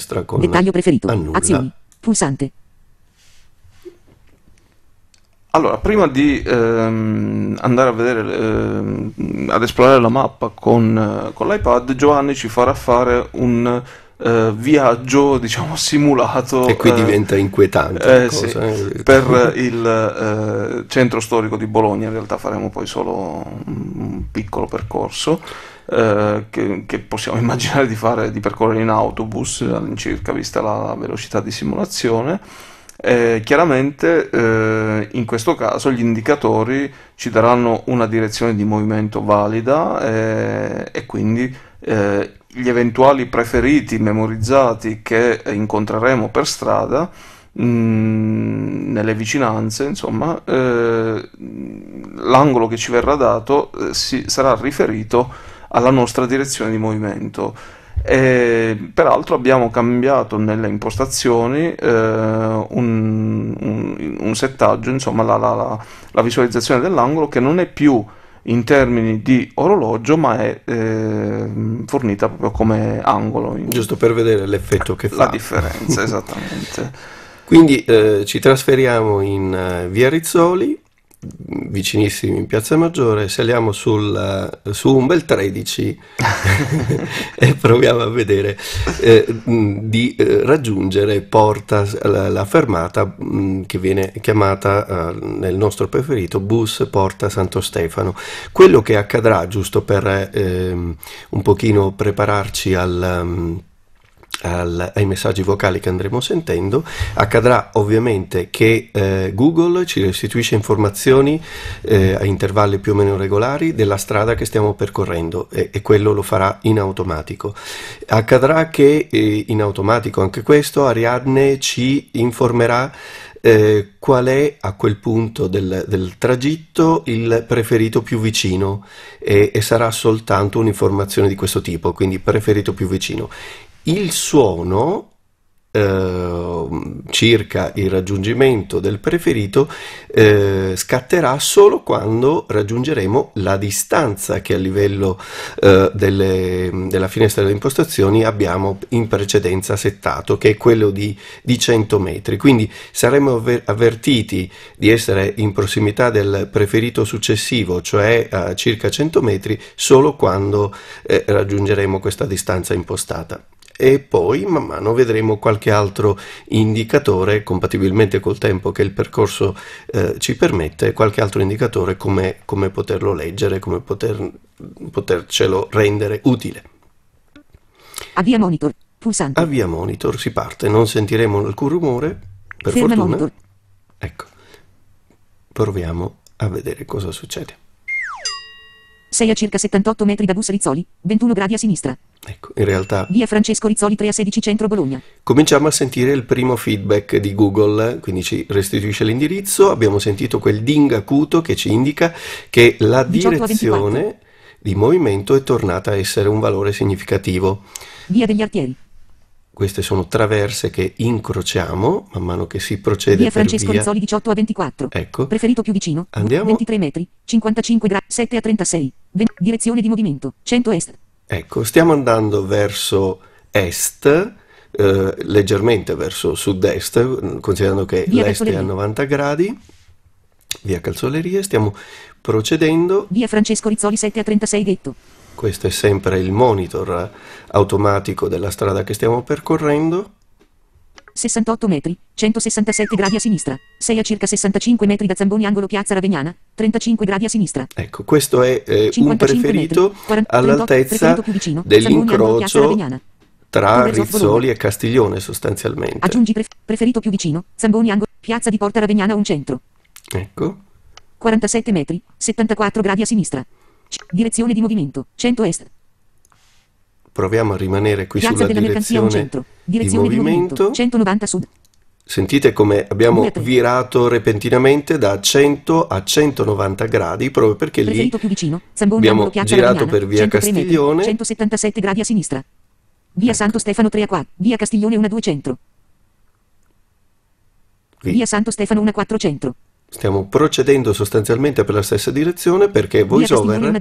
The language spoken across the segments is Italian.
Stracolonna. Dettaglio preferito. Annulla. Azioni. Pulsante. Allora, prima di ehm, andare a vedere, ehm, ad esplorare la mappa con, eh, con l'iPad, Giovanni ci farà fare un eh, viaggio, diciamo, simulato. E qui eh, diventa inquietante. Eh, cosa, sì, eh. per il centro storico di Bologna, in realtà faremo poi solo un piccolo percorso eh, che, che, possiamo immaginare di, fare, di percorrere in autobus all'incirca vista la velocità di simulazione. Eh, chiaramente eh, in questo caso gli indicatori ci daranno una direzione di movimento valida eh, e quindi eh, gli eventuali preferiti memorizzati che incontreremo per strada nelle vicinanze insomma eh, l'angolo che ci verrà dato eh, si, sarà riferito alla nostra direzione di movimento. E, peraltro abbiamo cambiato nelle impostazioni eh, un, un, un, settaggio, insomma la, la, la, la visualizzazione dell'angolo che non è più in termini di orologio, ma è eh, fornita proprio come angolo. Giusto per vedere l'effetto che fa. La differenza, esattamente. Quindi eh, ci trasferiamo in uh, via Rizzoli vicinissimi in Piazza Maggiore, saliamo sul, eh, su un bel 13 e proviamo a vedere eh, di eh, raggiungere Porta, la, la fermata mh, che viene chiamata eh, nel nostro preferito bus Porta Santo Stefano. Quello che accadrà, giusto per eh, ehm, un pochino prepararci al... Um, al, ai messaggi vocali che andremo sentendo, accadrà ovviamente che eh, Google ci restituisce informazioni eh, a intervalli più o meno regolari della strada che stiamo percorrendo e, e quello lo farà in automatico. Accadrà che eh, in automatico anche questo Ariadne ci informerà eh, qual è a quel punto del, del tragitto il preferito più vicino e, e sarà soltanto un'informazione di questo tipo, quindi preferito più vicino il suono eh, circa il raggiungimento del preferito eh, scatterà solo quando raggiungeremo la distanza che a livello eh, delle, della finestra delle impostazioni abbiamo in precedenza settato che è quello di, di 100 metri quindi saremo avver avvertiti di essere in prossimità del preferito successivo cioè a circa 100 metri solo quando eh, raggiungeremo questa distanza impostata e poi man mano vedremo qualche altro indicatore compatibilmente col tempo che il percorso eh, ci permette, qualche altro indicatore come, come poterlo leggere, come poter, potercelo rendere utile. Avvia monitor, pulsante. Avvia monitor, si parte, non sentiremo alcun rumore, per Ferma fortuna. Monitor. Ecco, proviamo a vedere cosa succede. Sei a circa 78 metri da bus Rizzoli, 21 gradi a sinistra. Ecco, in realtà. Via Francesco Rizzoli 3 a 16 Centro Bologna. Cominciamo a sentire il primo feedback di Google, quindi ci restituisce l'indirizzo. Abbiamo sentito quel ding acuto che ci indica che la direzione di movimento è tornata a essere un valore significativo. Via degli Artieri. Queste sono traverse che incrociamo man mano che si procede via Francesco Rizzoli 18 a 24. Ecco. Preferito più vicino. Andiamo. 23 metri, 55 gradi, 7 a 36. Ven direzione di movimento, 100 est. Ecco, stiamo andando verso est, eh, leggermente verso sud-est, mm, considerando che l'est è a 90 gradi, via Calzolerie, stiamo procedendo. Via Francesco Rizzoli 7 a 36 ghetto. Questo è sempre il monitor automatico della strada che stiamo percorrendo. 68 metri, 167 gradi a sinistra, 6 a circa 65 metri da Zamboni angolo Piazza Ravegnana, 35 gradi a sinistra. Ecco, questo è eh, un preferito metri, 40, all'altezza preferito dell'incrocio tra Rizzoli e Castiglione sostanzialmente. Aggiungi pref- preferito più vicino, Zamboni angolo Piazza di Porta Ravegnana un centro. Ecco. 47 metri, 74 gradi a sinistra. Direzione di movimento, 100 est. Proviamo a rimanere qui Piazza sulla direzione. Mercanzia, un centro. Direzione di movimento, 190 sud. Sentite come abbiamo virato repentinamente da 100 a 190 gradi proprio perché Preferito lì vicino, abbiamo girato per via Castiglione. 177 gradi a sinistra. Via ecco. Santo Stefano 3 a qua, via Castiglione 1 a 2 centro. Qui. Via Santo Stefano 1 a 4 centro. Stiamo procedendo sostanzialmente per la stessa direzione perché VoiceOver,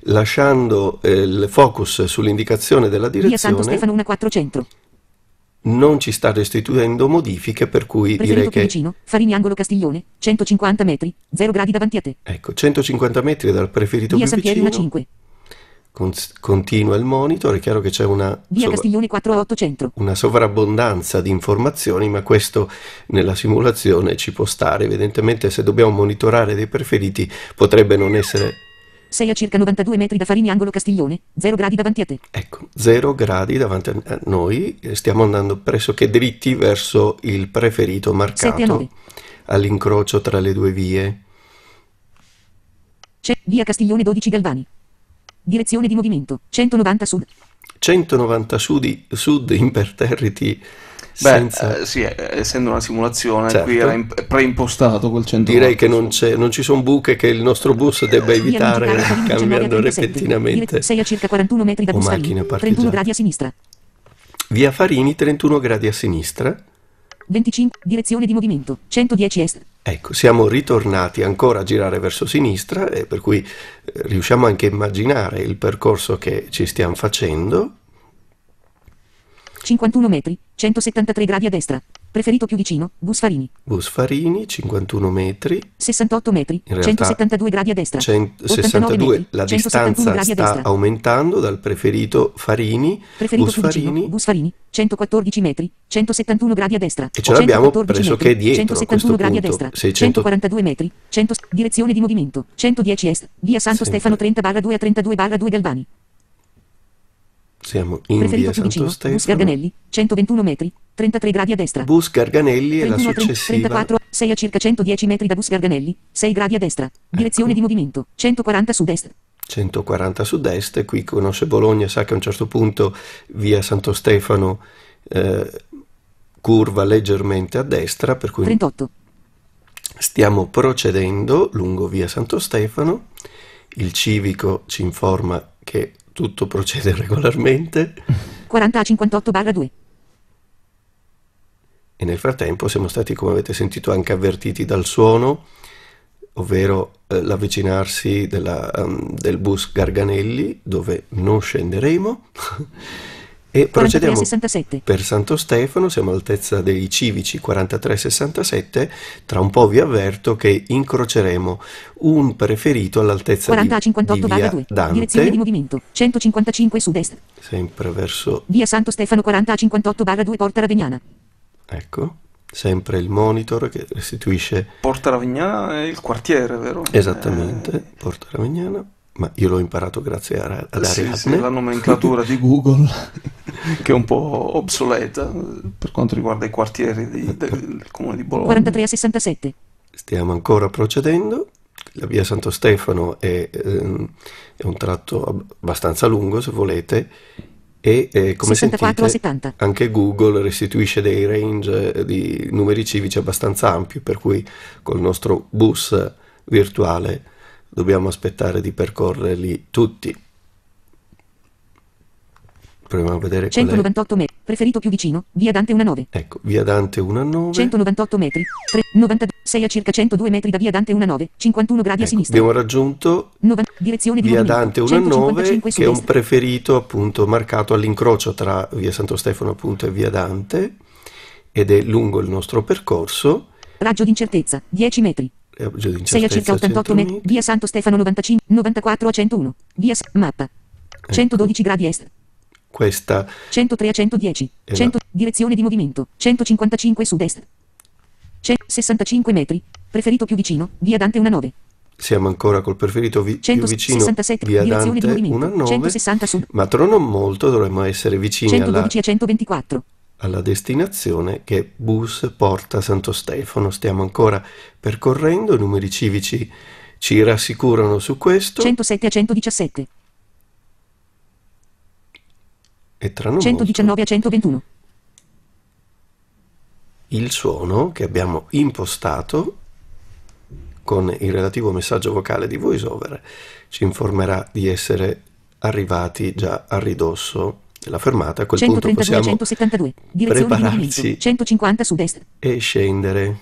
lasciando eh, il focus sull'indicazione della direzione, via Santo Stefano 1 a 4 centro non ci sta restituendo modifiche per cui direi che... vicino, Farini Angolo Castiglione, 150 metri, 0 gradi davanti a te. Ecco, 150 metri dal preferito Via più Santieri vicino. 5. Con, continua il monitor, è chiaro che c'è una, Via sovra, una sovrabbondanza di informazioni, ma questo nella simulazione ci può stare. Evidentemente se dobbiamo monitorare dei preferiti potrebbe non essere sei a circa 92 metri da Farini Angolo Castiglione, 0 gradi davanti a te. Ecco, 0 gradi davanti a noi, eh, stiamo andando pressoché dritti verso il preferito marcato all'incrocio tra le due vie. C'è via Castiglione 12 Galvani. Direzione di movimento 190 sud. 190 sud, sud imperterriti senza... Beh, sì, eh, essendo una simulazione, certo. qui era preimpostato quel centro. Direi che non, non ci sono buche che il nostro bus debba evitare cambiando repentinamente. 6 a circa 41 metri da Buscagli, 31 gradi a sinistra. Via Farini, 31 gradi a sinistra. 25, direzione di movimento, 110 est. Ecco, siamo ritornati ancora a girare verso sinistra, e eh, per cui eh, riusciamo anche a immaginare il percorso che ci stiamo facendo. 51 metri, 173 gradi a destra. Preferito più vicino, Busfarini. Busfarini, 51 metri. 68 metri, realtà, 172 gradi a destra. 162, metri, la distanza sta aumentando dal preferito Farini. Preferito Busfarini. Vicino, Busfarini, 114 metri, 171 gradi a destra. E ce l'abbiamo pressoché dietro 171 gradi punto, a destra, 600... 142 metri, 100, direzione di movimento, 110 est, via Santo Sempre. Stefano 30 barra 2 a 32 barra 2 Galvani. Siamo in Preferito via Santo Stefano. Bus Garganelli, 121 metri, 33 gradi a destra. Bus Garganelli e la successiva. 34, 6 a circa 110 metri da Bus Garganelli, 6 gradi a destra. Direzione ecco. di movimento, 140 sud-est. 140 sud-est, e qui conosce Bologna, sa che a un certo punto via Santo Stefano eh, curva leggermente a destra, per cui 38. stiamo procedendo lungo via Santo Stefano. Il civico ci informa che tutto procede regolarmente. 40 a 58 barra 2. E nel frattempo siamo stati, come avete sentito, anche avvertiti dal suono, ovvero eh, l'avvicinarsi della, um, del bus Garganelli, dove non scenderemo. E procediamo 67. per Santo Stefano, siamo all'altezza dei civici 43-67, tra un po' vi avverto che incroceremo un preferito all'altezza 40 di, 58 di via 2. Dante. Direzione di movimento, 155 sud-est. Sempre verso... Via Santo Stefano 40-58-2 Porta Ravegnana. Ecco sempre il monitor che restituisce. Porta Ravignana è il quartiere, vero? Esattamente, eh... Porta Ravignana, ma io l'ho imparato grazie a, ad sì, Sì, la nomenclatura di Google. che è un po' obsoleta per quanto riguarda i quartieri di, del, comune di Bologna. 43 a 67. Stiamo ancora procedendo. La via Santo Stefano è, ehm, è un tratto abbastanza lungo, se volete, e eh, come sentite anche Google restituisce dei range eh, di numeri civici abbastanza ampi per cui col nostro bus virtuale dobbiamo aspettare di percorrerli tutti Proviamo a vedere 198 metri. Preferito più vicino, via Dante 19. Ecco, via Dante 19. 198 metri. 3, 92, 6 a circa 102 metri da via Dante 19, 51 gradi ecco, a sinistra. Abbiamo raggiunto 90, direzione di via Dante 19, che è un preferito appunto marcato all'incrocio tra via Santo Stefano appunto e via Dante ed è lungo il nostro percorso. Raggio di incertezza, 10 metri. 6 a circa 88 metri. Via Santo Stefano 95, 94 a 101. Via S- mappa. 112 ecco. gradi est questa. 103 a 110. 100, la... Direzione di movimento. 155 sud-est. 65 metri. Preferito più vicino. Via Dante 9 Siamo ancora col preferito vi- più vicino via Dante di movimento, 9, 160 sud. ma tra non molto dovremmo essere vicini 112 alla, a 124. alla destinazione che bus porta Santo Stefano. Stiamo ancora percorrendo, i numeri civici ci rassicurano su questo. 107 a 117. È tranumoso. 119 a 121. Il suono che abbiamo impostato con il relativo messaggio vocale di VoiceOver ci informerà di essere arrivati già a ridosso della fermata. A quel 132, punto possiamo 172, prepararci 150 sud-est. e scendere.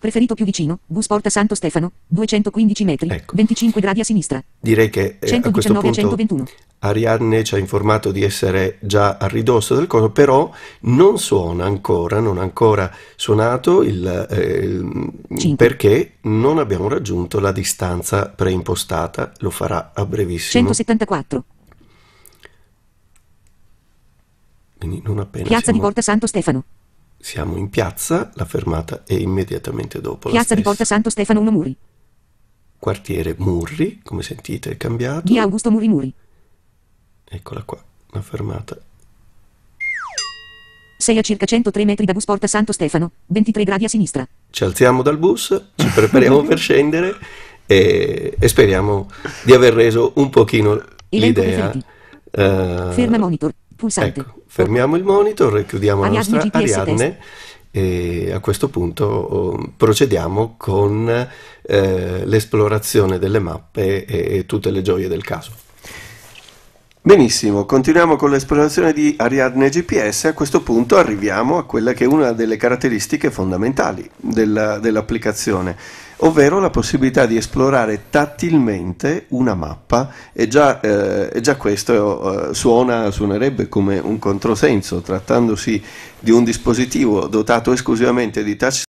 Preferito più vicino, bus porta Santo Stefano, 215 metri, ecco. 25 gradi a sinistra. Direi che eh, a questo punto 121. Ariadne ci ha informato di essere già a ridosso del coso, però non suona ancora, non ha ancora suonato il, eh, perché non abbiamo raggiunto la distanza preimpostata, lo farà a brevissimo. 174. Quindi non appena Piazza siamo... di Porta Santo Stefano, siamo in piazza, la fermata è immediatamente dopo Piazza di Porta Santo Stefano 1 Muri. Quartiere Murri, come sentite, è cambiato. Via Augusto Muri Muri. Eccola qua, la fermata. Sei a circa 103 metri da bus Porta Santo Stefano, 23 gradi a sinistra. Ci alziamo dal bus, ci prepariamo per scendere e, e, speriamo di aver reso un pochino Elenco l'idea. Uh, Ferma monitor, pulsante. Ecco. Fermiamo il monitor e chiudiamo la nostra Ariadne e a questo punto oh, procediamo con eh, l'esplorazione delle mappe e, e tutte le gioie del caso. Benissimo, continuiamo con l'esplorazione di Ariadne GPS. A questo punto arriviamo a quella che è una delle caratteristiche fondamentali della, dell'applicazione ovvero la possibilità di esplorare tattilmente una mappa e già, eh, e già questo eh, suona, suonerebbe come un controsenso trattandosi di un dispositivo dotato esclusivamente di touch